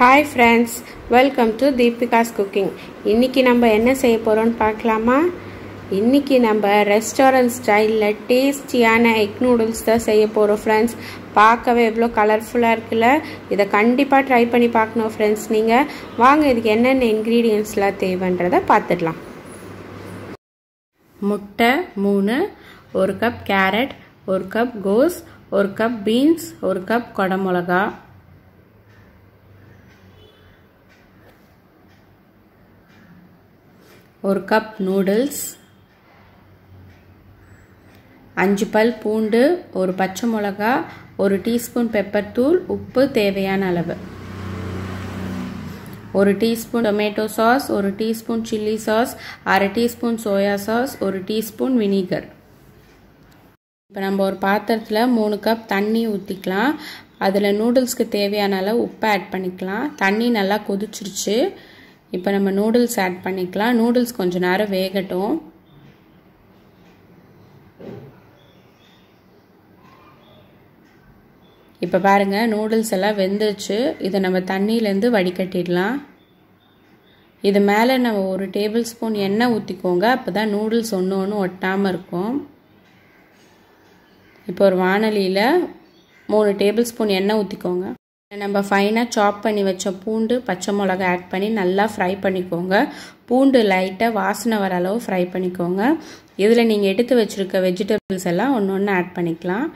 hi friends welcome to Deepika's cooking இன்றைக்கி நம்ம என்ன செய்ய போகிறோம்னு பார்க்கலாமா இன்றைக்கி நம்ம ரெஸ்டாரண்ட் ஸ்டைலில் டேஸ்டியான எக் நூடுல்ஸ் தான் செய்ய போகிறோம் ஃப்ரெண்ட்ஸ் பார்க்கவே எவ்வளோ கலர்ஃபுல்லாக இருக்குல்ல இதை கண்டிப்பாக ட்ரை பண்ணி பார்க்கணும் ஃப்ரெண்ட்ஸ் நீங்கள் வாங்க இதுக்கு என்னென்ன இன்க்ரீடியன்ஸ்லாம் தேவைன்றதை பார்த்துடலாம் முட்டை மூணு ஒரு கப் கேரட் ஒரு கப் கோஸ் ஒரு கப் பீன்ஸ் ஒரு கப் கொடமிளகா ஒரு கப் நூடுல்ஸ் அஞ்சு பல் பூண்டு ஒரு பச்சை மிளகா ஒரு டீஸ்பூன் பெப்பர் தூள் உப்பு தேவையான அளவு ஒரு டீஸ்பூன் டொமேட்டோ சாஸ் ஒரு டீஸ்பூன் சில்லி சாஸ் அரை டீஸ்பூன் சோயா சாஸ் ஒரு டீஸ்பூன் வினிகர் இப்போ நம்ம ஒரு பாத்திரத்தில் மூணு கப் தண்ணி ஊற்றிக்கலாம் அதில் நூடுல்ஸ்க்கு தேவையான அளவு உப்பை ஆட் பண்ணிக்கலாம் தண்ணி நல்லா கொதிச்சிருச்சு இப்போ நம்ம நூடுல்ஸ் ஆட் பண்ணிக்கலாம் நூடுல்ஸ் கொஞ்சம் நேரம் வேகட்டும் இப்போ பாருங்கள் நூடுல்ஸ் எல்லாம் வெந்துருச்சு இதை நம்ம தண்ணியிலேருந்து வடிகட்டிடலாம் இது மேலே நம்ம ஒரு டேபிள் ஸ்பூன் எண்ணெய் ஊற்றிக்கோங்க அப்போ தான் நூடுல்ஸ் ஒன்று ஒன்று ஒட்டாமல் இருக்கும் இப்போ ஒரு வானலியில் மூணு டேபிள் ஸ்பூன் எண்ணெய் ஊற்றிக்கோங்க நம்ம ஃபைனாக சாப் பண்ணி வச்ச பூண்டு பச்சை மிளகா ஆட் பண்ணி நல்லா ஃப்ரை பண்ணிக்கோங்க பூண்டு லைட்டாக வாசனை வர அளவு ஃப்ரை பண்ணிக்கோங்க இதில் நீங்கள் எடுத்து வச்சுருக்க வெஜிடபிள்ஸ் எல்லாம் ஒன்று ஒன்று ஆட் பண்ணிக்கலாம்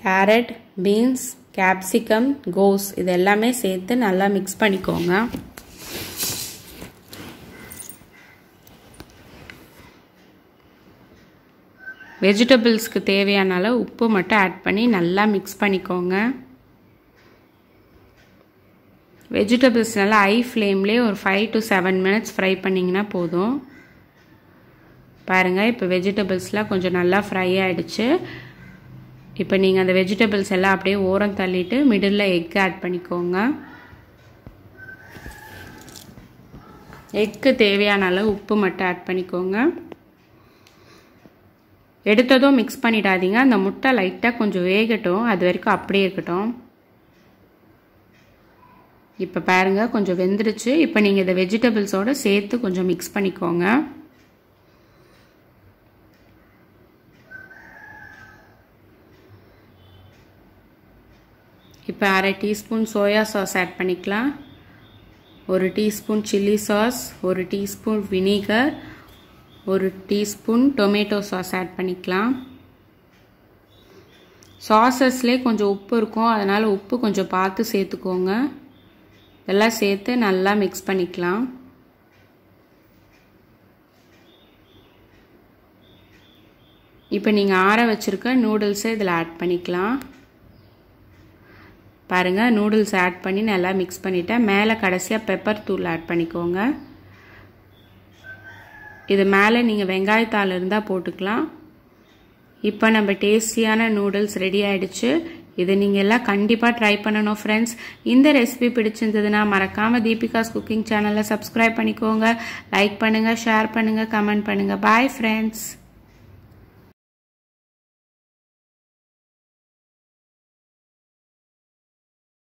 கேரட் பீன்ஸ் கேப்சிகம் கோஸ் இது எல்லாமே சேர்த்து நல்லா மிக்ஸ் பண்ணிக்கோங்க வெஜிடபிள்ஸ்க்கு தேவையான அளவு உப்பு மட்டும் ஆட் பண்ணி நல்லா மிக்ஸ் பண்ணிக்கோங்க வெஜிடபிள்ஸ் நல்லா ஹை ஃப்ளேம்லேயே ஒரு five to seven minutes fry பண்ணிங்கன்னா போதும் பாருங்கள் இப்போ வெஜிடபிள்ஸ்லாம் கொஞ்சம் நல்லா ஃப்ரை ஆகிடுச்சு இப்போ நீங்கள் அந்த வெஜிடபிள்ஸ் எல்லாம் அப்படியே ஓரம் தள்ளிட்டு மிடில் எக் ஆட் பண்ணிக்கோங்க எக்கு தேவையான அளவு உப்பு மட்டும் ஆட் பண்ணிக்கோங்க எடுத்ததும் மிக்ஸ் பண்ணிடாதீங்க அந்த முட்டை லைட்டாக கொஞ்சம் வேகட்டும் அது வரைக்கும் அப்படியே இருக்கட்டும் இப்போ பாருங்கள் கொஞ்சம் வெந்துருச்சு இப்போ நீங்கள் இதை வெஜிடபிள்ஸோடு சேர்த்து கொஞ்சம் மிக்ஸ் பண்ணிக்கோங்க இப்போ அரை டீஸ்பூன் சோயா சாஸ் ஆட் பண்ணிக்கலாம் ஒரு டீஸ்பூன் சில்லி சாஸ் ஒரு டீஸ்பூன் வினிகர் ஒரு டீஸ்பூன் டொமேட்டோ சாஸ் ஆட் பண்ணிக்கலாம் சாசஸ்லேயே கொஞ்சம் உப்பு இருக்கும் அதனால் உப்பு கொஞ்சம் பார்த்து சேர்த்துக்கோங்க இதெல்லாம் சேர்த்து நல்லா மிக்ஸ் பண்ணிக்கலாம் இப்போ நீங்கள் ஆற வச்சுருக்க நூடுல்ஸை இதில் ஆட் பண்ணிக்கலாம் பாருங்கள் நூடுல்ஸ் ஆட் பண்ணி நல்லா மிக்ஸ் பண்ணிவிட்டேன் மேலே கடைசியாக பெப்பர் தூள் ஆட் பண்ணிக்கோங்க இது மேலே நீங்கள் வெங்காயத்தாள் இருந்தால் போட்டுக்கலாம் இப்போ நம்ம டேஸ்டியான நூடுல்ஸ் ரெடி ஆயிடுச்சு இது நீங்கள் எல்லாம் கண்டிப்பாக ட்ரை பண்ணணும் ஃப்ரெண்ட்ஸ் இந்த ரெசிபி பிடிச்சிருந்ததுன்னா மறக்காமல் தீபிகாஸ் குக்கிங் சேனலை சப்ஸ்கிரைப் பண்ணிக்கோங்க லைக் பண்ணுங்கள் ஷேர் பண்ணுங்கள் கமெண்ட் பண்ணுங்கள் பாய் ஃப்ரெண்ட்ஸ்